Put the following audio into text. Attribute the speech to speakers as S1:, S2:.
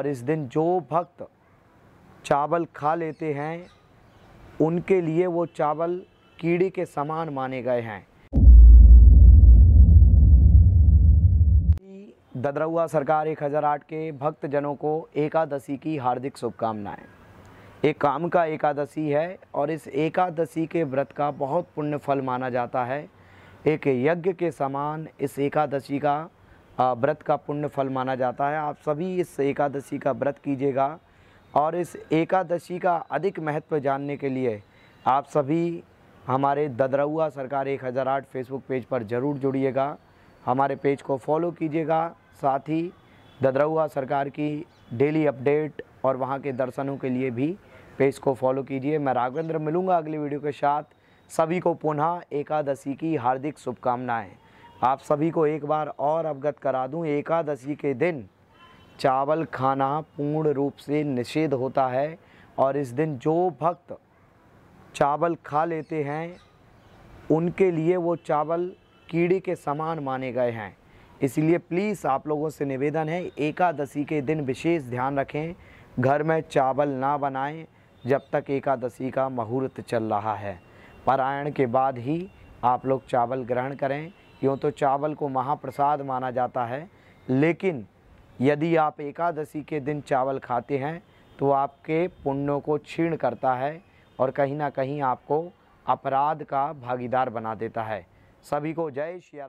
S1: और इस दिन जो भक्त चावल खा लेते हैं उनके लिए वो चावल कीड़े के समान माने गए हैं ददरुआ सरकार 1008 के भक्तजनों को एकादशी की हार्दिक शुभकामनाएं एक काम का एकादशी है और इस एकादशी के व्रत का बहुत पुण्य फल माना जाता है एक यज्ञ के समान इस एकादशी का व्रत का पुण्य फल माना जाता है आप सभी इस एकादशी का व्रत कीजिएगा और इस एकादशी का अधिक महत्व जानने के लिए आप सभी हमारे ददरऊआ सरकार एक हज़ार आठ फेसबुक पेज पर ज़रूर जुड़िएगा हमारे पेज को फॉलो कीजिएगा साथ ही ददरऊआ सरकार की डेली अपडेट और वहाँ के दर्शनों के लिए भी पेज को फॉलो कीजिए मैं राघवेंद्र मिलूँगा अगली वीडियो के साथ सभी को पुनः एकादशी की हार्दिक शुभकामनाएँ आप सभी को एक बार और अवगत करा दूं एकादशी के दिन चावल खाना पूर्ण रूप से निषेध होता है और इस दिन जो भक्त चावल खा लेते हैं उनके लिए वो चावल कीड़े के समान माने गए हैं इसलिए प्लीज़ आप लोगों से निवेदन है एकादशी के दिन विशेष ध्यान रखें घर में चावल ना बनाएं जब तक एकादशी का मुहूर्त चल रहा है पारायण के बाद ही आप लोग चावल ग्रहण करें यूँ तो चावल को महाप्रसाद माना जाता है लेकिन यदि आप एकादशी के दिन चावल खाते हैं तो आपके पुण्यों को छीण करता है और कहीं ना कहीं आपको अपराध का भागीदार बना देता है सभी को जय श्री